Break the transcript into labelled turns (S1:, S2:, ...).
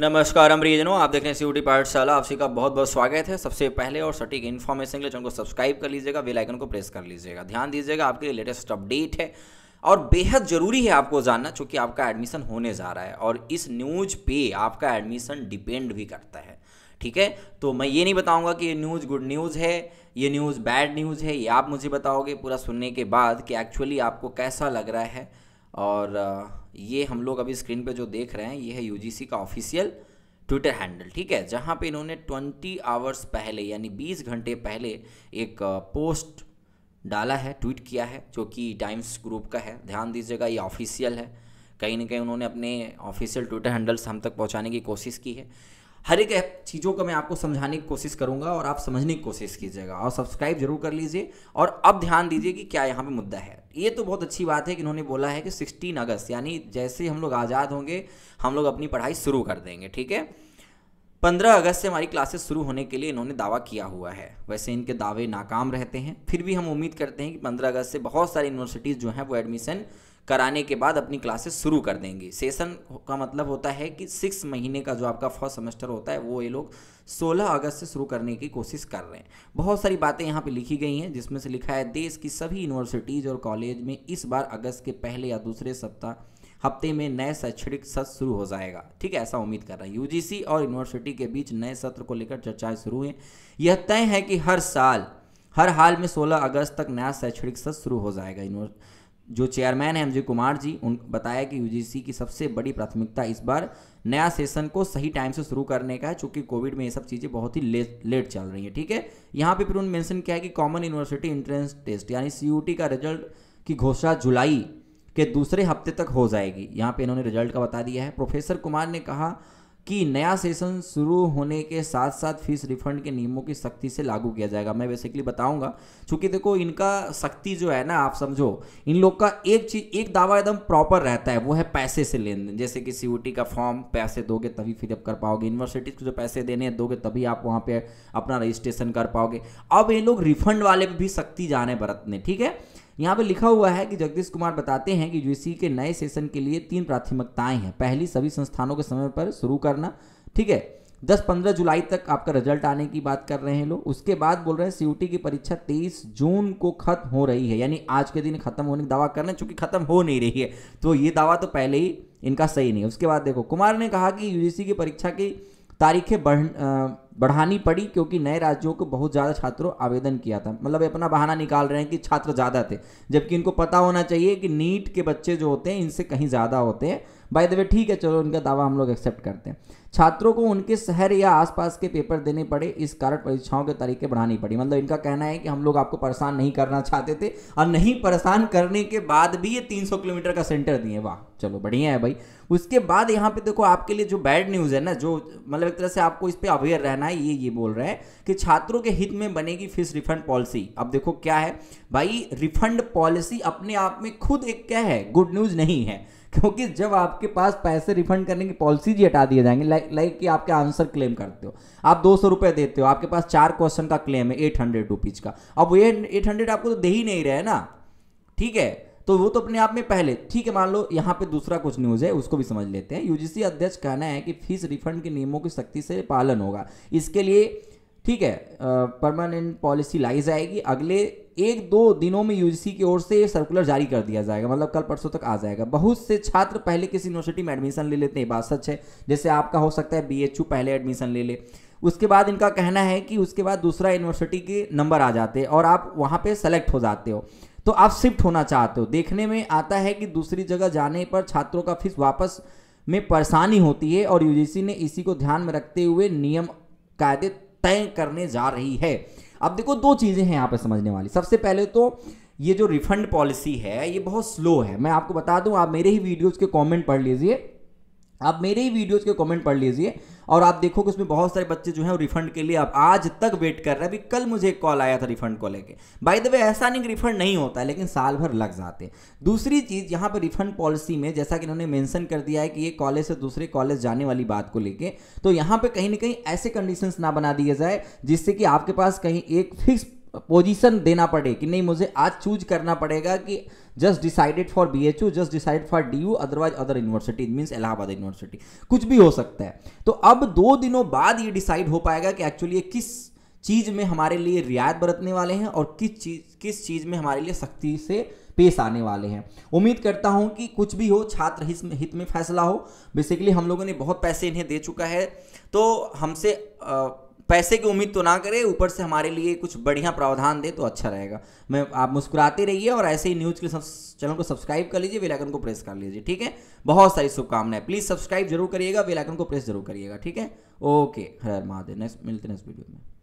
S1: नमस्कार अमरीजनो आप देख रहे हैं सी पाठशाला आप सभी का बहुत बहुत स्वागत है सबसे पहले और सटीक इन्फॉर्मेशन के लिए चैनल को सब्सक्राइब कर लीजिएगा बेल आइकन को प्रेस कर लीजिएगा ध्यान दीजिएगा आपके लिए लेटेस्ट अपडेट है और बेहद ज़रूरी है आपको जानना चूँकि आपका एडमिशन होने जा रहा है और इस न्यूज़ पे आपका एडमिशन डिपेंड भी करता है ठीक है तो मैं ये नहीं बताऊंगा कि ये न्यूज़ गुड न्यूज़ है ये न्यूज़ बैड न्यूज़ है ये आप मुझे बताओगे पूरा सुनने के बाद कि एक्चुअली आपको कैसा लग रहा है और ये हम लोग अभी स्क्रीन पे जो देख रहे हैं ये है यूजीसी का ऑफिशियल ट्विटर हैंडल ठीक है जहाँ पे इन्होंने 20 आवर्स पहले यानी 20 घंटे पहले एक पोस्ट डाला है ट्वीट किया है जो कि टाइम्स ग्रुप का है ध्यान दीजिएगा ये ऑफिशियल है कहीं ना कहीं उन्होंने अपने ऑफिशियल ट्विटर हैंडल से हम तक पहुँचाने की कोशिश की है हर एक चीज़ों को मैं आपको समझाने की कोशिश करूंगा और आप समझने की कोशिश कीजिएगा और सब्सक्राइब जरूर कर लीजिए और अब ध्यान दीजिए कि क्या यहाँ पे मुद्दा है ये तो बहुत अच्छी बात है कि इन्होंने बोला है कि 16 अगस्त यानी जैसे हम लोग आज़ाद होंगे हम लोग अपनी पढ़ाई शुरू कर देंगे ठीक है पंद्रह अगस्त से हमारी क्लासेस शुरू होने के लिए इन्होंने दावा किया हुआ है वैसे इनके दावे नाकाम रहते हैं फिर भी हम उम्मीद करते हैं कि पंद्रह अगस्त से बहुत सारी यूनिवर्सिटीज़ जो हैं वो एडमिशन कराने के बाद अपनी क्लासेस शुरू कर देंगे सेशन का मतलब होता है कि सिक्स महीने का जो आपका फर्स्ट सेमेस्टर होता है वो ये लोग 16 अगस्त से शुरू करने की कोशिश कर रहे हैं बहुत सारी बातें यहाँ पे लिखी गई हैं जिसमें से लिखा है देश की सभी यूनिवर्सिटीज़ और कॉलेज में इस बार अगस्त के पहले या दूसरे सप्ताह हफ्ते में नए शैक्षणिक सत्र शुरू हो जाएगा ठीक है ऐसा उम्मीद कर रहा है यूजीसी और यूनिवर्सिटी के बीच नए सत्र को लेकर चर्चाएं शुरू हैं यह तय है कि हर साल हर हाल में 16 अगस्त तक नया शैक्षणिक सत्र शुरू हो जाएगा यूनिवर्सिटी जो चेयरमैन हैं अंजय कुमार जी उन बताया कि यूजीसी की सबसे बड़ी प्राथमिकता इस बार नया सेशन को सही टाइम से शुरू करने का है चूंकि कोविड में ये सब चीज़ें बहुत ही लेट लेट चल रही है ठीक है यहाँ पे फिर उन्होंने मेंशन किया है कि कॉमन यूनिवर्सिटी एंट्रेंस टेस्ट यानी सी का रिजल्ट की घोषणा जुलाई के दूसरे हफ्ते तक हो जाएगी यहाँ पे इन्होंने रिजल्ट का बता दिया है प्रोफेसर कुमार ने कहा कि नया सेशन शुरू होने के साथ साथ फीस रिफंड के नियमों की सख्ती से लागू किया जाएगा मैं बेसिकली बताऊंगा क्योंकि देखो इनका सख्ती जो है ना आप समझो इन लोग का एक चीज एक दावा एकदम प्रॉपर रहता है वो है पैसे से लेन देन जैसे कि सी का फॉर्म पैसे दोगे तभी फिलअप कर पाओगे यूनिवर्सिटीज को जो पैसे देने हैं दोगे तभी आप वहाँ पर अपना रजिस्ट्रेशन कर पाओगे अब ये लोग रिफंड वाले पर भी सख्ती जाने बरतने ठीक है यहाँ पर लिखा हुआ है कि जगदीश कुमार बताते हैं कि यूसी के नए सेशन के लिए तीन प्राथमिकताएं हैं पहली सभी संस्थानों के समय पर शुरू करना ठीक है दस पंद्रह जुलाई तक आपका रिजल्ट आने की बात कर रहे हैं लोग उसके बाद बोल रहे हैं सीयूटी की परीक्षा तेईस जून को खत्म हो रही है यानी आज के दिन खत्म होने का दावा कर रहे हैं चूंकि खत्म हो नहीं रही है तो ये दावा तो पहले ही इनका सही नहीं है उसके बाद देखो कुमार ने कहा कि यूजीसी की परीक्षा की तारीखें बढ़ बढ़ानी पड़ी क्योंकि नए राज्यों को बहुत ज़्यादा छात्रों आवेदन किया था मतलब अपना बहाना निकाल रहे हैं कि छात्र ज़्यादा थे जबकि इनको पता होना चाहिए कि नीट के बच्चे जो होते हैं इनसे कहीं ज़्यादा होते हैं बाय द वे ठीक है चलो उनका दावा हम लोग एक्सेप्ट करते हैं छात्रों को उनके शहर या आसपास के पेपर देने पड़े इस कारण परीक्षाओं के तरीके बढ़ानी पड़ी मतलब इनका कहना है कि हम लोग आपको परेशान नहीं करना चाहते थे और नहीं परेशान करने के बाद भी ये 300 किलोमीटर का सेंटर दिए वाह चलो बढ़िया है भाई उसके बाद यहाँ पे देखो आपके लिए जो बैड न्यूज़ है ना जो मतलब एक तरह से आपको इस पर अवेयर रहना है ये ये बोल रहे हैं कि छात्रों के हित में बनेगी फीस रिफंड पॉलिसी अब देखो क्या है भाई रिफंड पॉलिसी अपने आप में खुद एक क्या है गुड न्यूज़ नहीं है क्योंकि जब आपके पास पैसे रिफंड करने की पॉलिसी जी हटा दिए जाएंगे लाइक लाइक कि आपके आंसर क्लेम करते हो आप दो सौ रुपये देते हो आपके पास चार क्वेश्चन का क्लेम है एट हंड्रेड रुपीज़ का अब वो एट हंड्रेड आपको तो दे ही नहीं रहे ना ठीक है तो वो तो अपने आप में पहले ठीक है मान लो यहाँ पे दूसरा कुछ न्यूज़ है उसको भी समझ लेते हैं यूजीसी अध्यक्ष कहना है कि फीस रिफंड के नियमों की सख्ती से पालन होगा इसके लिए ठीक है परमानेंट पॉलिसी लाई जाएगी अगले एक दो दिनों में यूजीसी की ओर से ये सर्कुलर जारी कर दिया जाएगा मतलब कल परसों तक आ जाएगा बहुत से छात्र पहले किसी यूनिवर्सिटी में एडमिशन ले लेते हैं बात सच है जैसे आपका हो सकता है बी पहले एडमिशन ले ले उसके बाद इनका कहना है कि उसके बाद दूसरा यूनिवर्सिटी के नंबर आ जाते हैं और आप वहाँ पर सेलेक्ट हो जाते हो तो आप शिफ्ट होना चाहते हो देखने में आता है कि दूसरी जगह जाने पर छात्रों का फीस वापस में परेशानी होती है और यूजीसी ने इसी को ध्यान में रखते हुए नियम कायदे तय करने जा रही है अब देखो दो चीज़ें हैं यहाँ पर समझने वाली सबसे पहले तो ये जो रिफंड पॉलिसी है ये बहुत स्लो है मैं आपको बता दूं आप मेरे ही वीडियोस के कॉमेंट पढ़ लीजिए आप मेरे ही वीडियोज़ के कमेंट पढ़ लीजिए और आप देखो कि उसमें बहुत सारे बच्चे जो हैं रिफंड के लिए आप आज तक वेट कर रहे हैं अभी कल मुझे एक कॉल आया था रिफंड को लेके बाय द वे ऐसा नहीं कि रिफंड नहीं होता है लेकिन साल भर लग जाते हैं दूसरी चीज़ यहाँ पर रिफंड पॉलिसी में जैसा कि इन्होंने मेंशन कर दिया है कि ये कॉलेज से दूसरे कॉलेज जाने वाली बात को लेकर तो यहाँ पर कहीं ना कहीं ऐसे कंडीशन ना बना दिए जाए जिससे कि आपके पास कहीं एक फिक्स पोजीशन देना पड़े कि नहीं मुझे आज चूज करना पड़ेगा कि just decided for B H U just decide for D U otherwise other university means Allahabad university कुछ भी हो सकता है तो अब दो दिनों बाद ये डिसाइड हो पाएगा कि एक्चुअली किस चीज़ में हमारे लिए रियायत बरतने वाले हैं और किस चीज़ किस चीज़ में हमारे लिए सख्ती से पेश आने वाले हैं उम्मीद करता हूं कि कुछ भी हो छात्र हित में हित में फैसला हो बेसिकली हम लोगों ने बहुत पैसे इन्हें दे चुका है तो हमसे पैसे की उम्मीद तो ना करें ऊपर से हमारे लिए कुछ बढ़िया प्रावधान दे तो अच्छा रहेगा मैं आप मुस्कुराते रहिए और ऐसे ही न्यूज़ के चैनल को सब्सक्राइब कर लीजिए बेलाइकन को प्रेस कर लीजिए ठीक है बहुत सारी शुभकामनाएं प्लीज़ सब्सक्राइब जरूर करिएगा बेलाइकन को प्रेस जरूर करिएगा ठीक है ओके हर हर महादेव नेक्स्ट मिलते हैं नेक्स्ट वीडियो में